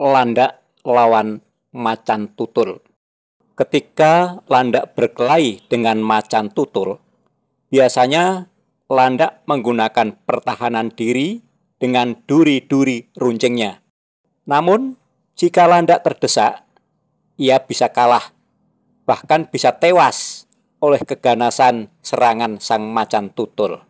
landak lawan macan tutul. Ketika landak berkelahi dengan macan tutul, biasanya landak menggunakan pertahanan diri dengan duri-duri runcingnya. Namun, jika landak terdesak, ia bisa kalah, bahkan bisa tewas oleh keganasan serangan sang macan tutul.